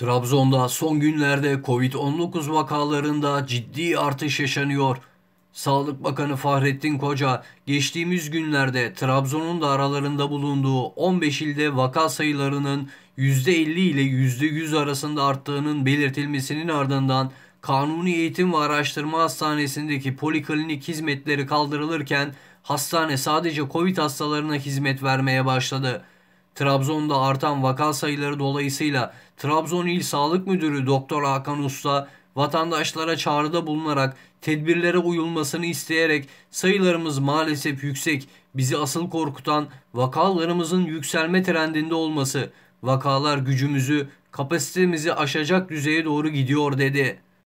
Trabzon'da son günlerde Covid-19 vakalarında ciddi artış yaşanıyor. Sağlık Bakanı Fahrettin Koca geçtiğimiz günlerde Trabzon'un da aralarında bulunduğu 15 ilde vaka sayılarının %50 ile %100 arasında arttığının belirtilmesinin ardından Kanuni Eğitim ve Araştırma Hastanesi'ndeki poliklinik hizmetleri kaldırılırken hastane sadece Covid hastalarına hizmet vermeye başladı. Trabzon'da artan vaka sayıları dolayısıyla Trabzon İl Sağlık Müdürü Doktor Hakan Usta vatandaşlara çağrıda bulunarak tedbirlere uyulmasını isteyerek sayılarımız maalesef yüksek. Bizi asıl korkutan vakalarımızın yükselme trendinde olması. Vakalar gücümüzü, kapasitemizi aşacak düzeye doğru gidiyor dedi.